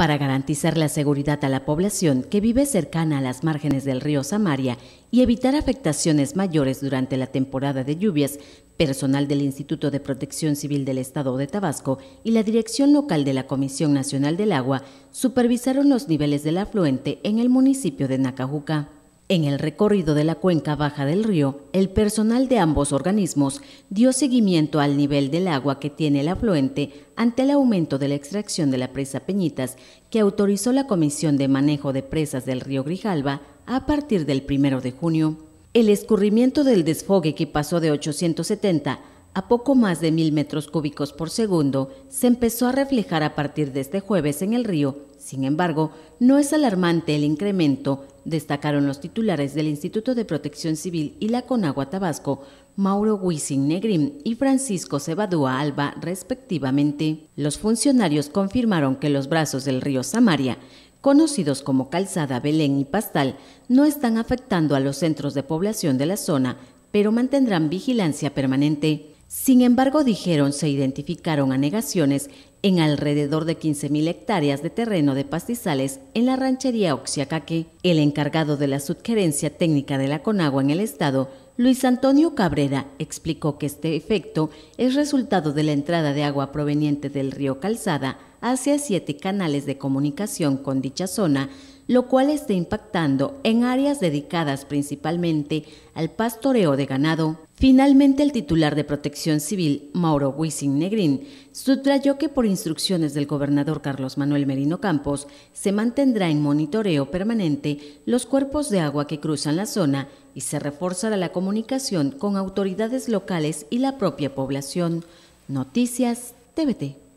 para garantizar la seguridad a la población que vive cercana a las márgenes del río Samaria y evitar afectaciones mayores durante la temporada de lluvias, personal del Instituto de Protección Civil del Estado de Tabasco y la dirección local de la Comisión Nacional del Agua supervisaron los niveles del afluente en el municipio de Nacajuca. En el recorrido de la cuenca baja del río, el personal de ambos organismos dio seguimiento al nivel del agua que tiene el afluente ante el aumento de la extracción de la presa Peñitas que autorizó la Comisión de Manejo de Presas del Río Grijalba a partir del 1 de junio. El escurrimiento del desfogue que pasó de 870 a poco más de 1.000 metros cúbicos por segundo se empezó a reflejar a partir de este jueves en el río sin embargo, no es alarmante el incremento, destacaron los titulares del Instituto de Protección Civil y la Conagua Tabasco, Mauro Huizin Negrín y Francisco Cebadúa Alba, respectivamente. Los funcionarios confirmaron que los brazos del río Samaria conocidos como Calzada, Belén y Pastal, no están afectando a los centros de población de la zona, pero mantendrán vigilancia permanente. Sin embargo, dijeron, se identificaron anegaciones en alrededor de 15.000 hectáreas de terreno de pastizales en la ranchería Oxiacaque. El encargado de la subgerencia técnica de la Conagua en el estado, Luis Antonio Cabrera, explicó que este efecto es resultado de la entrada de agua proveniente del río Calzada hacia siete canales de comunicación con dicha zona lo cual está impactando en áreas dedicadas principalmente al pastoreo de ganado. Finalmente, el titular de Protección Civil, Mauro Wissing Negrín, subrayó que por instrucciones del gobernador Carlos Manuel Merino Campos, se mantendrá en monitoreo permanente los cuerpos de agua que cruzan la zona y se reforzará la comunicación con autoridades locales y la propia población. Noticias TVT.